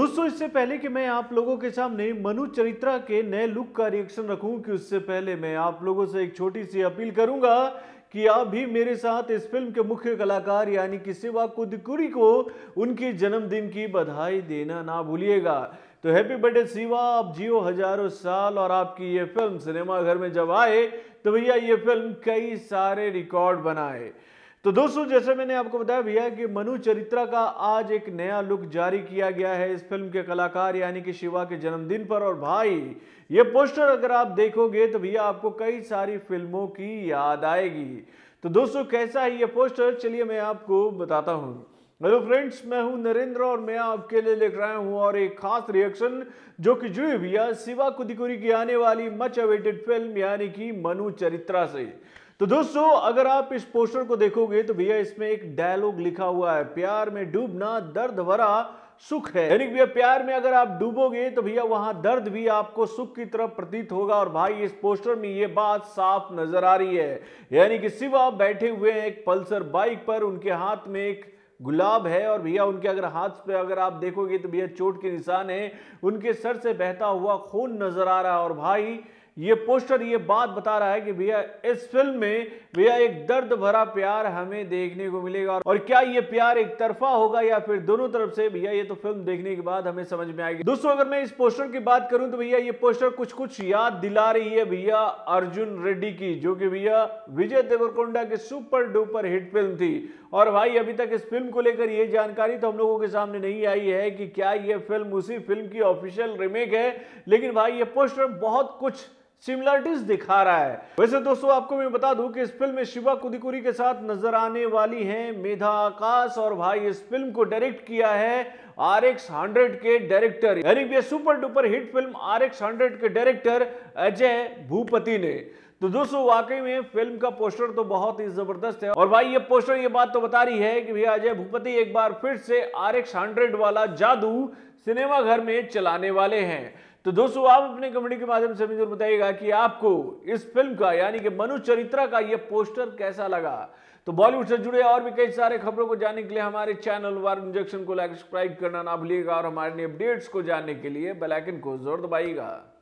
दोस्तों इससे पहले कि मैं आप लोगों के सामने मनु चरित्रा के नए लुक का रिएक्शन रखूं कि उससे पहले मैं आप लोगों से एक छोटी सी अपील करूंगा कि आप भी मेरे साथ इस फिल्म के मुख्य कलाकार यानी कि शिवा कुदकुरी को उनके जन्मदिन की बधाई देना ना भूलिएगा तो हैप्पी बर्थडे शिवा आप जियो हजारों साल और आपकी ये फिल्म सिनेमाघर में जब आए तो भैया ये फिल्म कई सारे रिकॉर्ड बनाए तो दोस्तों जैसे मैंने आपको बताया भैया कि मनु चरित्रा का आज एक नया लुक जारी किया गया है इस फिल्म के कलाकार यानी कि शिवा के जन्मदिन पर और भाई ये पोस्टर अगर आप देखोगे तो भैया आपको कई सारी फिल्मों की याद आएगी तो दोस्तों कैसा है ये पोस्टर चलिए मैं आपको बताता हूँ हेलो फ्रेंड्स मैं हूं नरेंद्र और मैं आपके लिए लेकर आया हूं और एक खास रिएक्शन जो कि जुए भैया शिवा कुदिकुरी की आने वाली मच अवेटेड फिल्म यानी कि मनु चरित्रा से तो दोस्तों अगर आप इस पोस्टर को देखोगे तो भैया इसमें एक डायलॉग लिखा हुआ है प्यार में डूबना दर्द भरा सुख है यानी भैया प्यार में अगर आप डूबोगे तो भैया वहां दर्द भी आपको सुख की तरफ प्रतीत होगा और भाई इस पोस्टर में ये बात साफ नजर आ रही है यानी कि शिवा बैठे हुए हैं एक पल्सर बाइक पर उनके हाथ में एक गुलाब है और भैया उनके अगर हाथ पे अगर आप देखोगे तो भैया चोट के निशान है उनके सर से बहता हुआ खून नजर आ रहा है और भाई ये पोस्टर ये बात बता रहा है कि भैया इस फिल्म में भैया एक दर्द भरा प्यार हमें देखने को मिलेगा और क्या ये प्यार एक तरफा होगा या फिर दोनों तरफ से भैया ये तो फिल्म देखने के बाद हमें समझ में आएगी दोस्तों अगर मैं इस पोस्टर की बात करूं तो भैया ये पोस्टर कुछ कुछ याद दिला रही है भैया अर्जुन रेड्डी की जो कि भैया विजय देवरकोंडा की सुपर डुपर हिट फिल्म थी और भाई अभी तक इस फिल्म को लेकर यह जानकारी तो हम लोगों के सामने नहीं आई है कि क्या यह फिल्म उसी फिल्म की ऑफिशियल रिमेक है लेकिन भाई ये पोस्टर बहुत कुछ सिमिलरिटीज दिखा रहा है वैसे दोस्तों आपको मैं बता दूं कि इस फिल्म में शिवा कुदिकुरी के साथ नजर आने वाली हैं मेधा आकाश और भाई इस फिल्म को डायरेक्ट किया है आर एक्स हंड्रेड के डायरेक्टर यानी कि super duper hit film R X hundred के डायरेक्टर अजय भूपति ने तो दोस्तों वाकई में फिल्म का पोस्टर तो बहुत ही जबरदस्त है और भाई ये पोस्टर ये बात तो बता रही है कि भैया अजय भूपति एक बार फिर से आर एक्स हंड्रेड वाला जादू सिनेमाघर में चलाने वाले हैं तो दोस्तों आप अपने कमेंट के माध्यम से जरूर बताइएगा कि आपको इस फिल्म का यानी कि मनु चरित्रा का यह पोस्टर कैसा लगा तो बॉलीवुड से जुड़े और भी कई सारे खबरों को जानने के लिए हमारे चैनल वार इंजेक्शन को लाइक सब्सक्राइब करना ना भूलिएगा और हमारे अपडेट्स को जानने के लिए बेलाइकन को जोर दबाइएगा